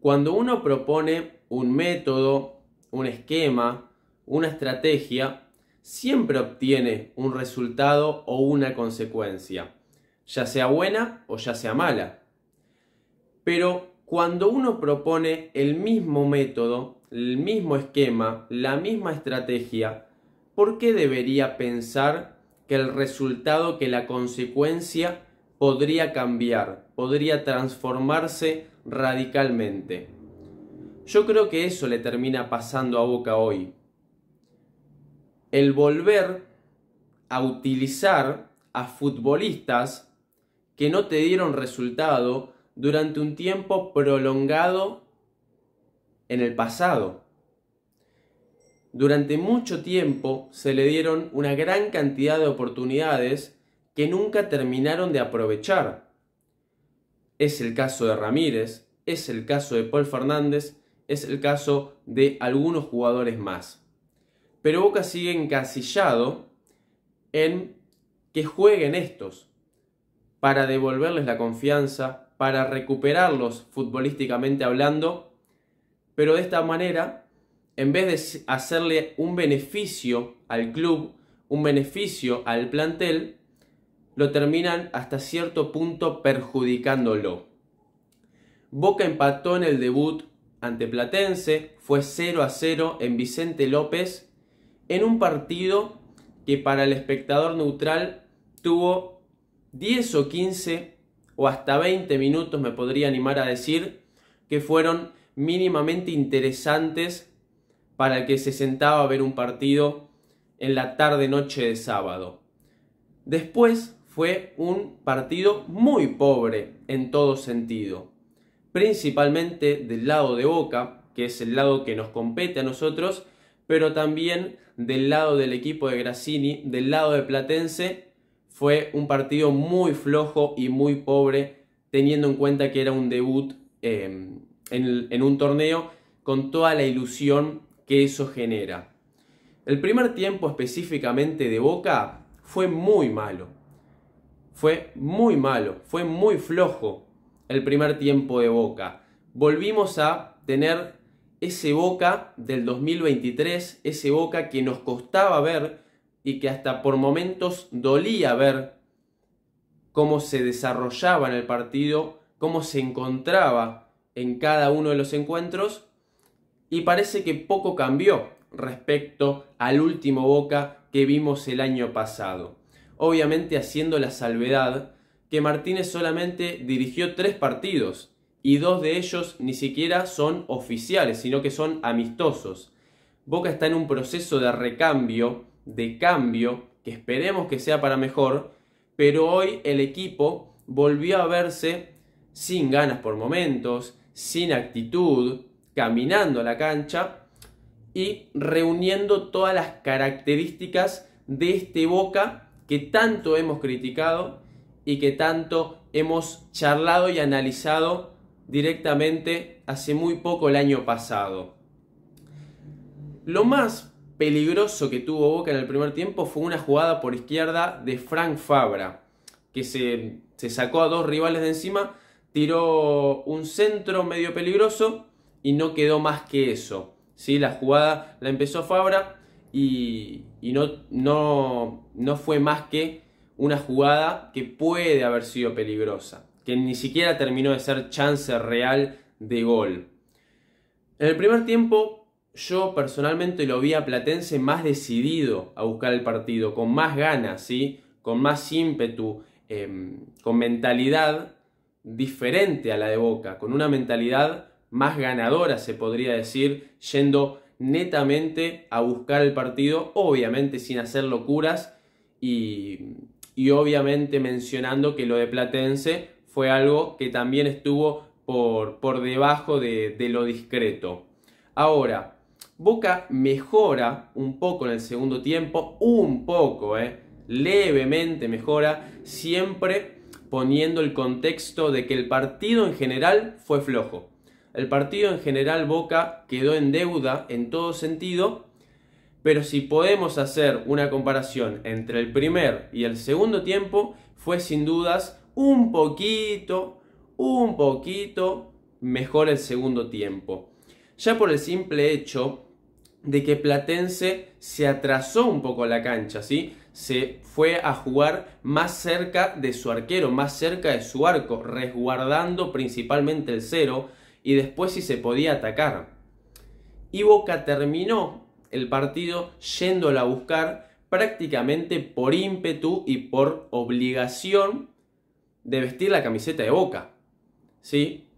Cuando uno propone un método, un esquema, una estrategia, siempre obtiene un resultado o una consecuencia, ya sea buena o ya sea mala. Pero cuando uno propone el mismo método, el mismo esquema, la misma estrategia, ¿por qué debería pensar que el resultado, que la consecuencia podría cambiar, podría transformarse radicalmente. Yo creo que eso le termina pasando a Boca hoy. El volver a utilizar a futbolistas que no te dieron resultado durante un tiempo prolongado en el pasado. Durante mucho tiempo se le dieron una gran cantidad de oportunidades que nunca terminaron de aprovechar es el caso de Ramírez, es el caso de Paul Fernández, es el caso de algunos jugadores más. Pero Boca sigue encasillado en que jueguen estos para devolverles la confianza, para recuperarlos futbolísticamente hablando, pero de esta manera, en vez de hacerle un beneficio al club, un beneficio al plantel, lo terminan hasta cierto punto perjudicándolo. Boca empató en el debut ante Platense, fue 0 a 0 en Vicente López, en un partido que para el espectador neutral tuvo 10 o 15 o hasta 20 minutos, me podría animar a decir, que fueron mínimamente interesantes para el que se sentaba a ver un partido en la tarde-noche de sábado. Después fue un partido muy pobre en todo sentido, principalmente del lado de Boca, que es el lado que nos compete a nosotros, pero también del lado del equipo de Grassini, del lado de Platense, fue un partido muy flojo y muy pobre, teniendo en cuenta que era un debut em, en un torneo con toda la ilusión que eso genera. El primer tiempo específicamente de Boca fue muy malo. Fue muy malo, fue muy flojo el primer tiempo de Boca. Volvimos a tener ese Boca del 2023, ese Boca que nos costaba ver y que hasta por momentos dolía ver cómo se desarrollaba en el partido, cómo se encontraba en cada uno de los encuentros y parece que poco cambió respecto al último Boca que vimos el año pasado obviamente haciendo la salvedad que Martínez solamente dirigió tres partidos y dos de ellos ni siquiera son oficiales, sino que son amistosos. Boca está en un proceso de recambio, de cambio, que esperemos que sea para mejor, pero hoy el equipo volvió a verse sin ganas por momentos, sin actitud, caminando a la cancha y reuniendo todas las características de este Boca que tanto hemos criticado y que tanto hemos charlado y analizado directamente hace muy poco el año pasado. Lo más peligroso que tuvo Boca en el primer tiempo fue una jugada por izquierda de Frank Fabra, que se, sacó a dos rivales de encima, tiró un centro medio peligroso y no quedó más que eso. ¿sí? La jugada la empezó Fabra, y, no, fue más que una jugada que puede haber sido peligrosa, que ni siquiera terminó de ser chance real de gol. En el primer tiempo yo personalmente lo vi a Platense más decidido a buscar el partido, con más ganas, ¿sí? con más ímpetu, em, con mentalidad diferente a la de Boca, con una mentalidad más ganadora se podría decir, yendo netamente a buscar el partido, obviamente sin hacer locuras y, obviamente mencionando que lo de Platense fue algo que también estuvo por, por debajo de, lo discreto. Ahora, Boca mejora un poco en el segundo tiempo, un poco, eh, levemente mejora, siempre poniendo el contexto de que el partido en general fue flojo. El partido en general Boca quedó en deuda en todo sentido, pero si podemos hacer una comparación entre el primer y el segundo tiempo, fue sin dudas un poquito, un poquito mejor el segundo tiempo. Ya por el simple hecho de que Platense se atrasó un poco la cancha, ¿sí? Se fue a jugar más cerca de su arquero, más cerca de su arco, resguardando principalmente el cero, y después si se podía atacar. Y Boca terminó el partido yéndola a buscar prácticamente por ímpetu y por obligación de vestir la camiseta de Boca. ¿Sí?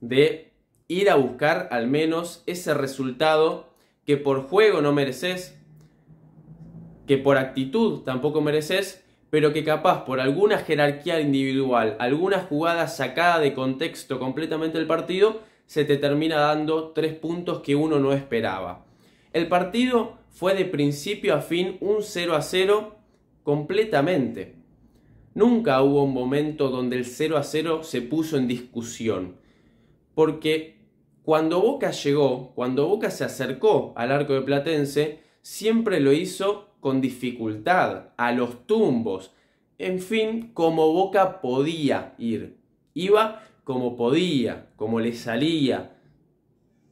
De ir a buscar al menos ese resultado que por juego no mereces, que por actitud tampoco mereces, pero que capaz por alguna jerarquía individual, alguna jugada sacada de contexto completamente del partido, se te termina dando tres puntos que uno no esperaba. El partido fue de principio a fin un 0 a 0 completamente. Nunca hubo un momento donde el 0 a 0 se puso en discusión. Porque cuando Boca llegó, cuando Boca se acercó al arco de Platense, siempre lo hizo con dificultad, a los tumbos. En fin, como Boca podía ir. Iba como podía, como le salía,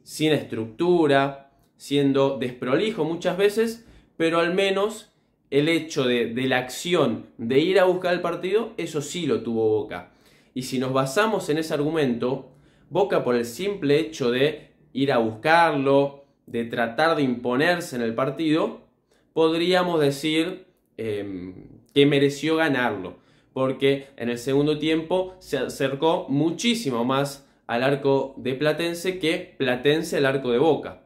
sin estructura, siendo desprolijo muchas veces, pero al menos el hecho de, la acción de ir a buscar el partido, eso sí lo tuvo Boca. Y si nos basamos en ese argumento, Boca por el simple hecho de ir a buscarlo, de tratar de imponerse en el partido, podríamos decir eh, que mereció ganarlo porque en el segundo tiempo se acercó muchísimo más al arco de Platense que Platense al arco de Boca.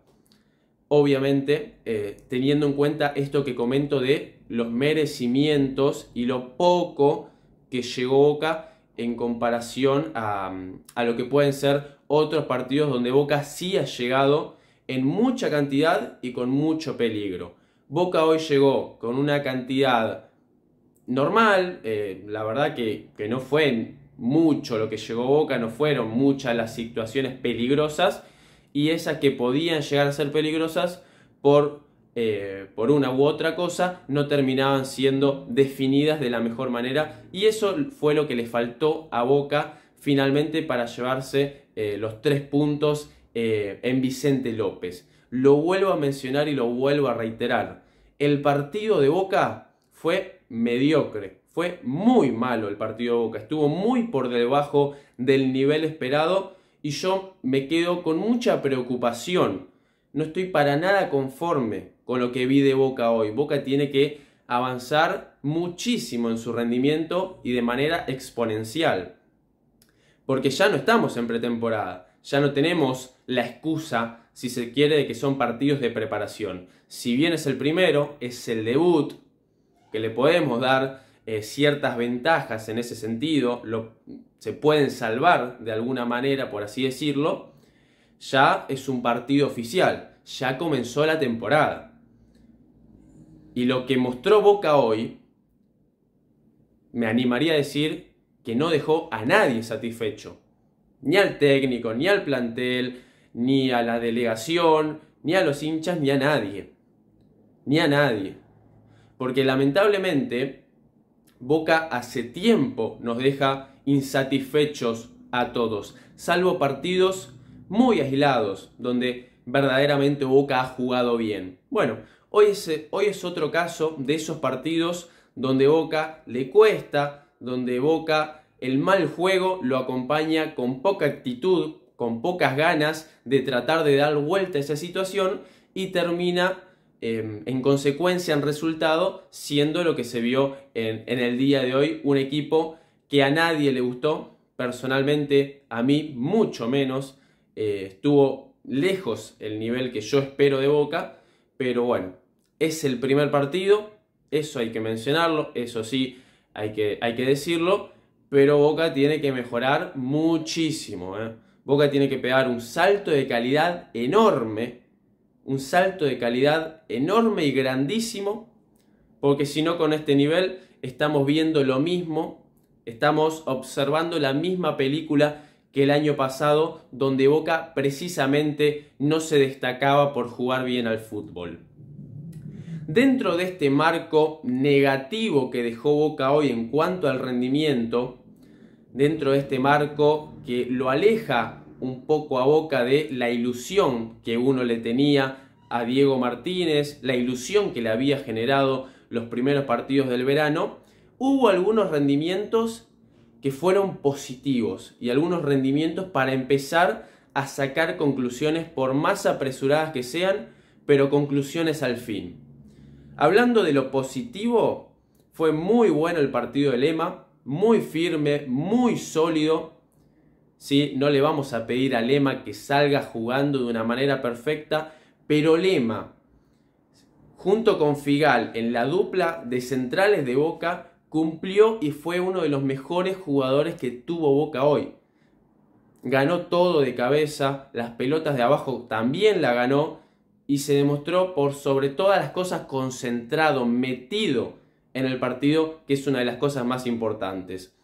Obviamente, eh, teniendo en cuenta esto que comento de los merecimientos y lo poco que llegó Boca en comparación a, a, lo que pueden ser otros partidos donde Boca sí ha llegado en mucha cantidad y con mucho peligro. Boca hoy llegó con una cantidad normal, eh, la verdad que, no fue mucho lo que llegó Boca, no fueron muchas las situaciones peligrosas y esas que podían llegar a ser peligrosas eh, por, una u otra cosa no terminaban siendo definidas de la mejor manera y eso fue lo que le faltó a Boca finalmente para llevarse eh, los tres puntos en Vicente López. Lo vuelvo a mencionar y lo vuelvo a reiterar. El partido de Boca fue mediocre, fue muy malo el partido de Boca, estuvo muy por debajo del nivel esperado y yo me quedo con mucha preocupación. No estoy para nada conforme con lo que vi de Boca hoy. Boca tiene que avanzar muchísimo en su rendimiento y de manera exponencial. Porque ya no estamos en pretemporada, ya no tenemos la excusa, si se quiere, de que son partidos de preparación. Si bien es el primero, es el debut, que le podemos dar eh, ciertas ventajas en ese sentido, lo, se pueden salvar de alguna manera, por así decirlo, ya es un partido oficial, ya comenzó la temporada. Y lo que mostró Boca hoy, me animaría a decir que no dejó a nadie satisfecho, ni al técnico, ni al plantel, ni a la delegación, ni a los hinchas, ni a nadie, ni a nadie. Porque lamentablemente Boca hace tiempo nos deja insatisfechos a todos, salvo partidos muy aislados, donde verdaderamente Boca ha jugado bien. Bueno, hoy es, hoy es otro caso de esos partidos donde Boca le cuesta, donde Boca el mal juego lo acompaña con poca actitud, con pocas ganas de tratar de dar vuelta a esa situación y termina Em, en consecuencia, en resultado, siendo lo que se vio en, el día de hoy, un equipo que a nadie le gustó, personalmente a mí mucho menos, eh, estuvo lejos el nivel que yo espero de Boca, pero bueno, es el primer partido, eso hay que mencionarlo, eso sí hay que, hay que decirlo, pero Boca tiene que mejorar muchísimo. ¿eh? Boca tiene que pegar un salto de calidad enorme un salto de calidad enorme y grandísimo, porque si no con este nivel estamos viendo lo mismo, estamos observando la misma película que el año pasado, donde Boca precisamente no se destacaba por jugar bien al fútbol. Dentro de este marco negativo que dejó Boca hoy en cuanto al rendimiento, dentro de este marco que lo aleja un poco a boca de la ilusión que uno le tenía a Diego Martínez, la ilusión que le había generado los primeros partidos del verano, hubo algunos rendimientos que fueron positivos y algunos rendimientos para empezar a sacar conclusiones por más apresuradas que sean, pero conclusiones al fin. Hablando de lo positivo, fue muy bueno el partido de Lema, muy firme, muy sólido, ¿sí? No le vamos a pedir a Lema que salga jugando de una manera perfecta, pero Lema, junto con Figal, en la dupla de centrales de Boca, cumplió y fue uno de los mejores jugadores que tuvo Boca hoy. Ganó todo de cabeza, las pelotas de abajo también la ganó y se demostró por sobre todas las cosas concentrado, metido en el partido, que es una de las cosas más importantes.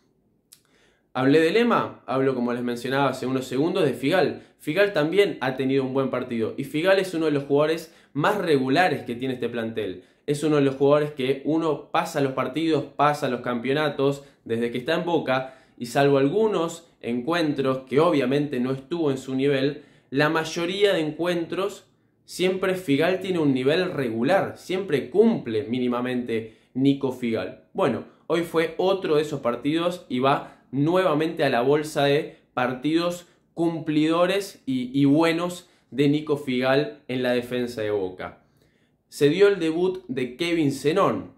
Hablé de Lema, hablo como les mencionaba hace unos segundos de Figal. Figal también ha tenido un buen partido y Figal es uno de los jugadores más regulares que tiene este plantel. Es uno de los jugadores que uno pasa los partidos, pasa los campeonatos desde que está en Boca y salvo algunos encuentros que obviamente no estuvo en su nivel, la mayoría de encuentros siempre Figal tiene un nivel regular, siempre cumple mínimamente Nico Figal. Bueno, hoy fue otro de esos partidos y va nuevamente a la bolsa de partidos cumplidores y, buenos de Nico Figal en la defensa de Boca. Se dio el debut de Kevin Zenón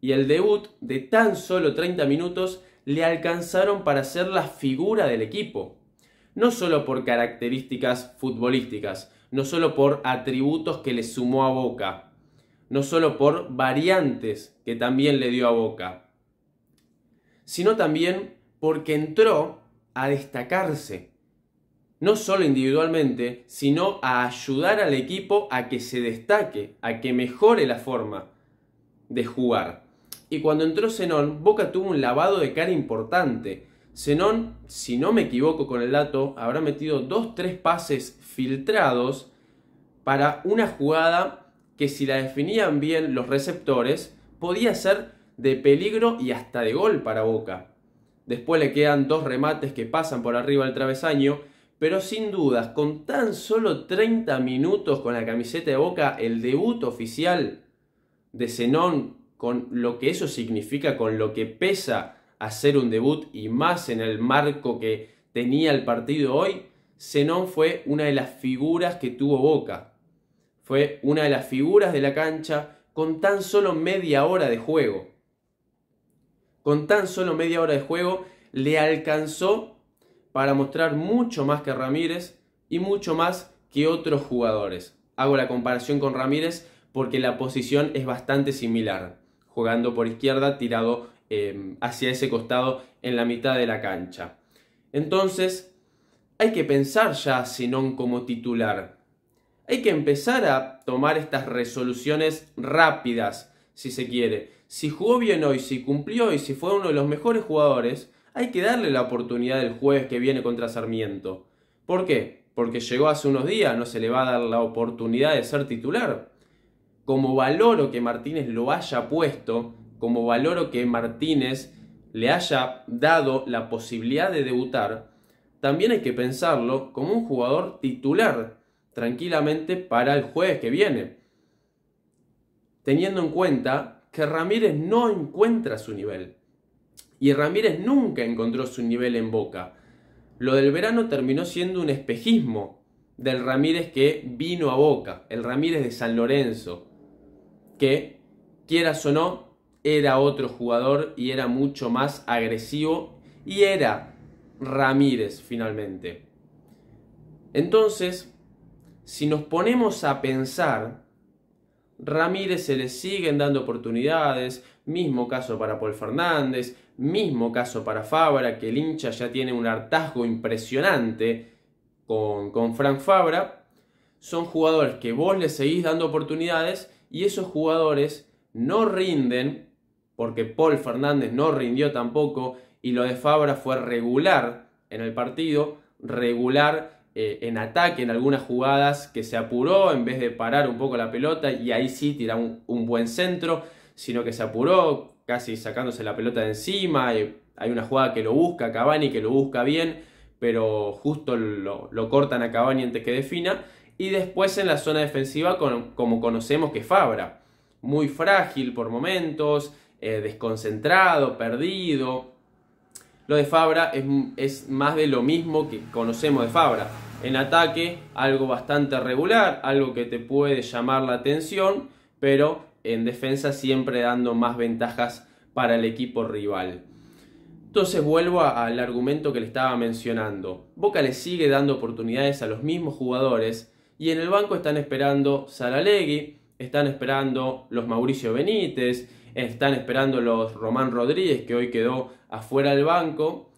y el debut de tan solo 30 minutos le alcanzaron para ser la figura del equipo. No solo por características futbolísticas, no solo por atributos que le sumó a Boca, no solo por variantes que también le dio a Boca, sino también porque entró a destacarse, no solo individualmente, sino a ayudar al equipo a que se destaque, a que mejore la forma de jugar. Y cuando entró Zenón, Boca tuvo un lavado de cara importante. Zenón, si no me equivoco con el dato, habrá metido dos, tres pases filtrados para una jugada que si la definían bien los receptores, podía ser de peligro y hasta de gol para Boca. Después le quedan dos remates que pasan por arriba del travesaño. Pero sin dudas, con tan solo 30 minutos con la camiseta de boca, el debut oficial de Zenón, con lo que eso significa, con lo que pesa hacer un debut y más en el marco que tenía el partido hoy, Zenón fue una de las figuras que tuvo Boca. Fue una de las figuras de la cancha con tan solo media hora de juego. Con tan solo media hora de juego le alcanzó para mostrar mucho más que Ramírez y mucho más que otros jugadores. Hago la comparación con Ramírez porque la posición es bastante similar, jugando por izquierda tirado em, hacia ese costado en la mitad de la cancha. Entonces, hay que pensar ya a Sinón como titular. Hay que empezar a tomar estas resoluciones rápidas, si se quiere si jugó bien hoy, si cumplió y si fue uno de los mejores jugadores, hay que darle la oportunidad el jueves que viene contra Sarmiento. ¿Por qué? Porque llegó hace unos días, no se le va a dar la oportunidad de ser titular. Como valoro que Martínez lo haya puesto, como valoro que Martínez le haya dado la posibilidad de debutar, también hay que pensarlo como un jugador titular tranquilamente para el jueves que viene. Teniendo en cuenta Ramírez no encuentra su nivel. Y Ramírez nunca encontró su nivel en Boca. Lo del verano terminó siendo un espejismo del Ramírez que vino a Boca, el Ramírez de San Lorenzo, que, quieras o no, era otro jugador y era mucho más agresivo y era Ramírez finalmente. Entonces, si nos ponemos a pensar Ramírez se le siguen dando oportunidades, mismo caso para Paul Fernández, mismo caso para Fabra, que el hincha ya tiene un hartazgo impresionante con, con Frank Fabra. Son jugadores que vos le seguís dando oportunidades y esos jugadores no rinden, porque Paul Fernández no rindió tampoco y lo de Fabra fue regular en el partido, regular eh, en ataque en algunas jugadas que se apuró en vez de parar un poco la pelota y ahí sí tirar un, buen centro, sino que se apuró casi sacándose la pelota de encima. Eh, hay una jugada que lo busca Cavani, que lo busca bien, pero justo lo, cortan a Cavani antes que defina. Y después en la zona defensiva, como conocemos que Fabra, muy frágil por momentos, eh, desconcentrado, perdido. Lo de Fabra es, más de lo mismo que conocemos de Fabra en ataque algo bastante regular, algo que te puede llamar la atención, pero en defensa siempre dando más ventajas para el equipo rival. Entonces vuelvo al argumento que le estaba mencionando. Boca le sigue dando oportunidades a los mismos jugadores y en el banco están esperando Saralegui, están esperando los Mauricio Benítez, están esperando los Román Rodríguez que hoy quedó afuera del banco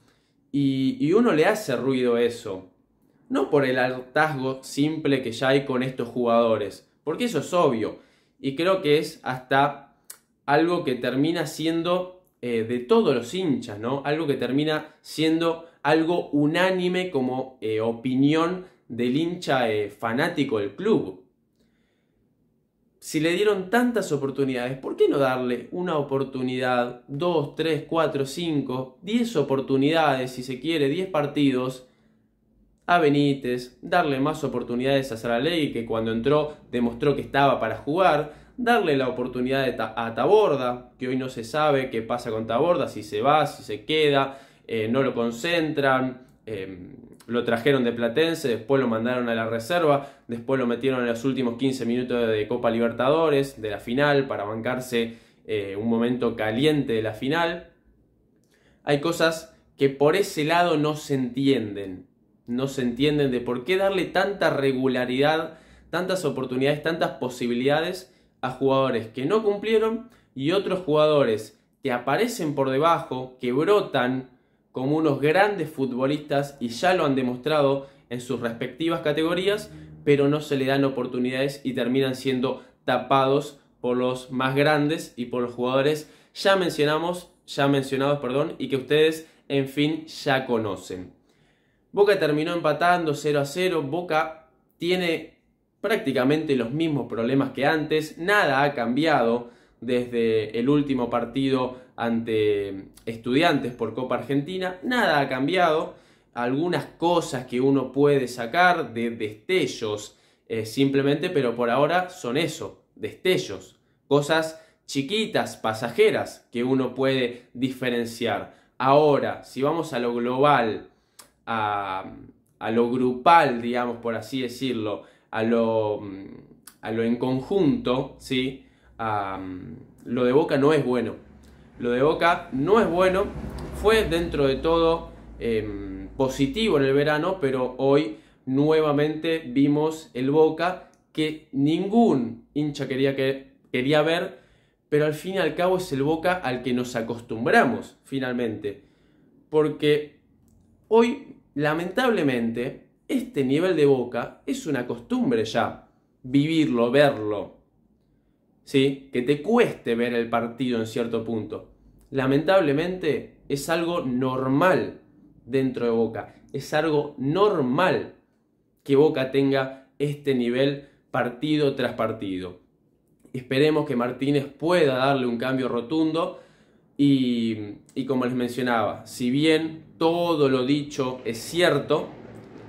y, y uno le hace ruido eso no por el hartazgo simple que ya hay con estos jugadores, porque eso es obvio y creo que es hasta algo que termina siendo eh, de todos los hinchas, ¿no? Algo que termina siendo algo unánime como eh, opinión del hincha eh, fanático del club. Si le dieron tantas oportunidades, ¿por qué no darle una oportunidad, dos, tres, cuatro, cinco, diez oportunidades, si se quiere, diez partidos? a Benítez, darle más oportunidades a Saralegui que cuando entró demostró que estaba para jugar, darle la oportunidad a Taborda, que hoy no se sabe qué pasa con Taborda, si se va, si se queda, eh, no lo concentran, em, lo trajeron de Platense, después lo mandaron a la reserva, después lo metieron en los últimos 15 minutos de Copa Libertadores, de la final, para bancarse eh, un momento caliente de la final. Hay cosas que por ese lado no se entienden no se entienden de por qué darle tanta regularidad, tantas oportunidades, tantas posibilidades a jugadores que no cumplieron y otros jugadores que aparecen por debajo, que brotan como unos grandes futbolistas y ya lo han demostrado en sus respectivas categorías, pero no se le dan oportunidades y terminan siendo tapados por los más grandes y por los jugadores ya mencionamos, ya mencionados, perdón, y que ustedes en fin ya conocen. Boca terminó empatando 0 a 0. Boca tiene prácticamente los mismos problemas que antes. Nada ha cambiado desde el último partido ante estudiantes por Copa Argentina. Nada ha cambiado. Algunas cosas que uno puede sacar de destellos eh, simplemente, pero por ahora son eso, destellos, cosas chiquitas, pasajeras, que uno puede diferenciar. Ahora, si vamos a lo global, a, lo grupal, digamos, por así decirlo, a lo, mm, a lo en conjunto, ¿sí? Mm, lo de Boca no es bueno. Lo de Boca no es bueno. Fue dentro de todo em, positivo en el verano, pero hoy nuevamente vimos el Boca que ningún hincha quería, que, quería ver, pero al fin y al cabo es el Boca al que nos acostumbramos finalmente. Porque hoy Lamentablemente, este nivel de boca es una costumbre ya, vivirlo, verlo. ¿Sí? Que te cueste ver el partido en cierto punto. Lamentablemente es algo normal dentro de Boca. Es algo normal que Boca tenga este nivel partido tras partido. Esperemos que Martínez pueda darle un cambio rotundo y, como les mencionaba, si bien todo lo dicho es cierto,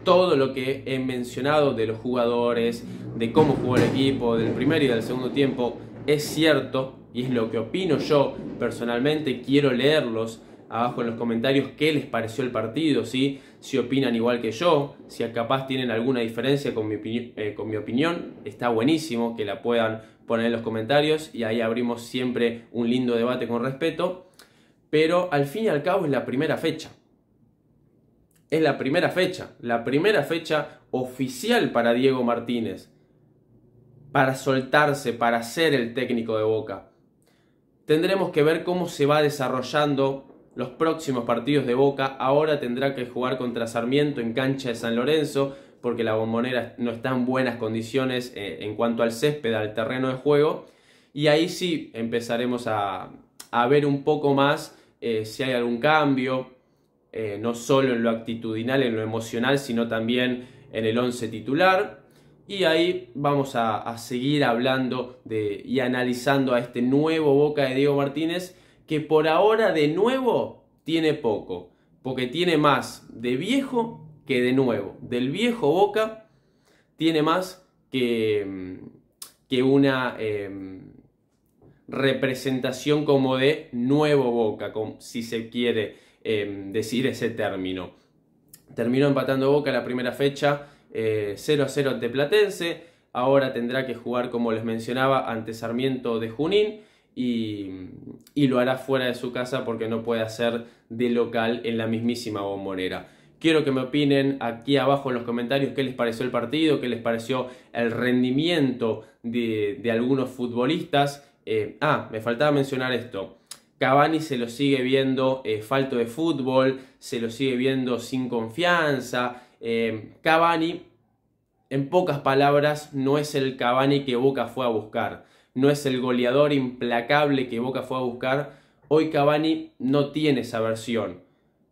todo lo que he mencionado de los jugadores, de cómo jugó el equipo, del primer y del segundo tiempo, es cierto y es lo que opino yo personalmente, quiero leerlos, abajo en los comentarios qué les pareció el partido, si opinan igual que yo, si capaz tienen alguna diferencia eh, con mi opinión, está buenísimo que la puedan poner en los comentarios y ahí abrimos siempre un lindo debate con respeto. Pero al fin y al cabo es la primera fecha. Es la primera fecha, la primera fecha oficial para Diego Martínez, para soltarse, para ser el técnico de Boca. Tendremos que ver cómo se va desarrollando los próximos partidos de Boca. Ahora tendrá que jugar contra Sarmiento en cancha de San Lorenzo porque la bombonera no está en buenas condiciones eh, en cuanto al césped, al terreno de juego. Y ahí sí empezaremos a, ver un poco más eh, si hay algún cambio, eh, no solo en lo actitudinal, en lo emocional, sino también en el 11 titular. Y ahí vamos a, a seguir hablando de, y analizando a este nuevo Boca de Diego Martínez que por ahora de nuevo tiene poco, porque tiene más de viejo que de nuevo. Del viejo Boca tiene más que, mm, que una em, representación como de nuevo Boca, si se quiere em, decir ese término. Terminó empatando Boca la primera fecha 0 eh, a 0 ante Platense. Ahora tendrá que jugar, como les mencionaba, ante Sarmiento de Junín y, lo hará fuera de su casa porque no puede hacer de local en la mismísima bombonera. Quiero que me opinen aquí abajo en los comentarios qué les pareció el partido, qué les pareció el rendimiento de, algunos futbolistas. Eh, ah, me faltaba mencionar esto. Cavani se lo sigue viendo eh, falto de fútbol, se lo sigue viendo sin confianza. Eh, Cavani, en pocas palabras, no es el Cavani que Boca fue a buscar no es el goleador implacable que Boca fue a buscar, hoy Cavani no tiene esa versión.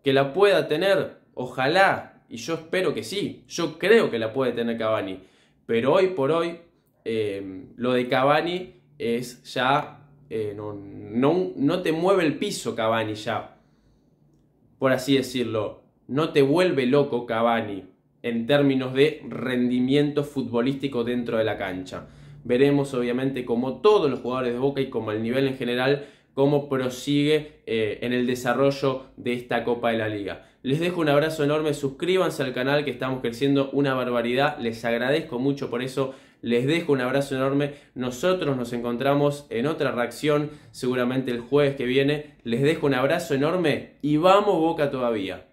Que la pueda tener, ojalá, y yo espero que sí, yo creo que la puede tener Cavani, pero hoy por hoy eh, lo de Cavani es ya, eh, no, no, no te mueve el piso Cavani ya, por así decirlo, no te vuelve loco Cavani en términos de rendimiento futbolístico dentro de la cancha. Veremos obviamente como todos los jugadores de Boca y como el nivel en general, cómo prosigue eh, en el desarrollo de esta Copa de la Liga. Les dejo un abrazo enorme, suscríbanse al canal que estamos creciendo una barbaridad, les agradezco mucho por eso, les dejo un abrazo enorme, nosotros nos encontramos en otra reacción seguramente el jueves que viene, les dejo un abrazo enorme y vamos Boca todavía.